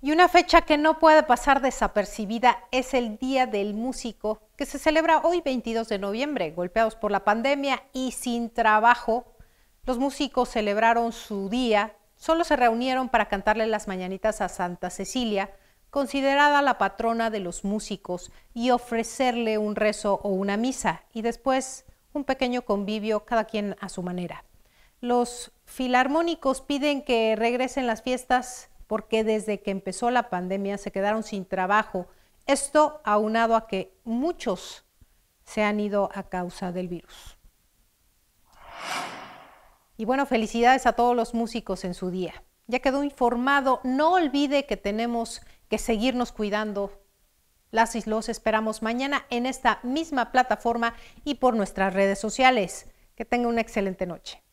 Y una fecha que no puede pasar desapercibida es el Día del Músico, que se celebra hoy 22 de noviembre. Golpeados por la pandemia y sin trabajo, los músicos celebraron su día, solo se reunieron para cantarle las mañanitas a Santa Cecilia, considerada la patrona de los músicos, y ofrecerle un rezo o una misa, y después un pequeño convivio, cada quien a su manera. Los filarmónicos piden que regresen las fiestas porque desde que empezó la pandemia se quedaron sin trabajo. Esto aunado a que muchos se han ido a causa del virus. Y bueno, felicidades a todos los músicos en su día. Ya quedó informado, no olvide que tenemos que seguirnos cuidando. Las ISLOS esperamos mañana en esta misma plataforma y por nuestras redes sociales. Que tenga una excelente noche.